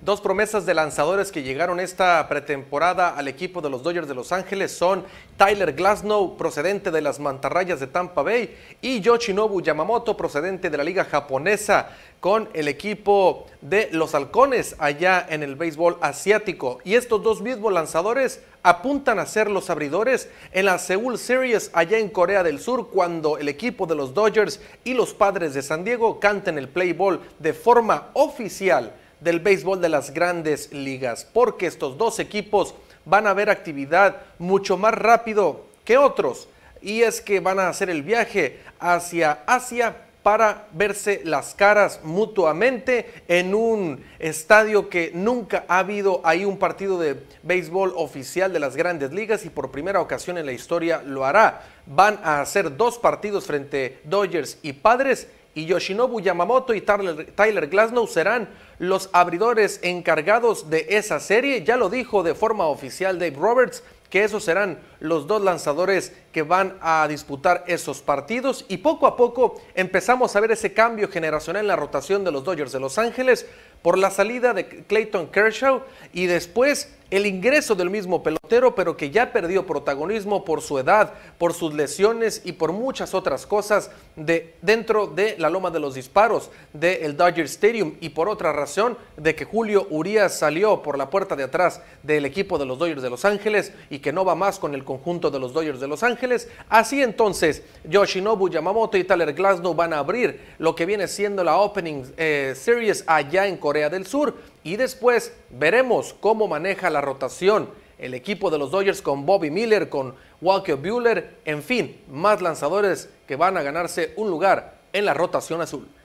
Dos promesas de lanzadores que llegaron esta pretemporada al equipo de los Dodgers de Los Ángeles son Tyler Glasnow, procedente de las Mantarrayas de Tampa Bay, y Yoshinobu Yamamoto, procedente de la Liga Japonesa, con el equipo de los Halcones allá en el béisbol asiático. Y estos dos mismos lanzadores apuntan a ser los abridores en la Seoul Series allá en Corea del Sur cuando el equipo de los Dodgers y los Padres de San Diego canten el play ball de forma oficial del béisbol de las grandes ligas, porque estos dos equipos van a ver actividad mucho más rápido que otros, y es que van a hacer el viaje hacia Asia para verse las caras mutuamente en un estadio que nunca ha habido ahí un partido de béisbol oficial de las grandes ligas y por primera ocasión en la historia lo hará. Van a hacer dos partidos frente Dodgers y Padres y Yoshinobu Yamamoto y Tyler Glasnow serán los abridores encargados de esa serie. Ya lo dijo de forma oficial Dave Roberts, que esos serán los dos lanzadores que van a disputar esos partidos. Y poco a poco empezamos a ver ese cambio generacional en la rotación de los Dodgers de Los Ángeles por la salida de Clayton Kershaw y después el ingreso del mismo pelotero, pero que ya perdió protagonismo por su edad, por sus lesiones y por muchas otras cosas de, dentro de la loma de los disparos del el Dodger Stadium y por otra razón de que Julio Urias salió por la puerta de atrás del equipo de los Dodgers de Los Ángeles y que no va más con el conjunto de los Dodgers de Los Ángeles. Así entonces, Yoshinobu Yamamoto y Tyler Glasnow van a abrir lo que viene siendo la Opening eh, Series allá en Corea del Sur y después veremos cómo maneja la rotación el equipo de los Dodgers con Bobby Miller, con Walker Buehler. en fin, más lanzadores que van a ganarse un lugar en la rotación azul.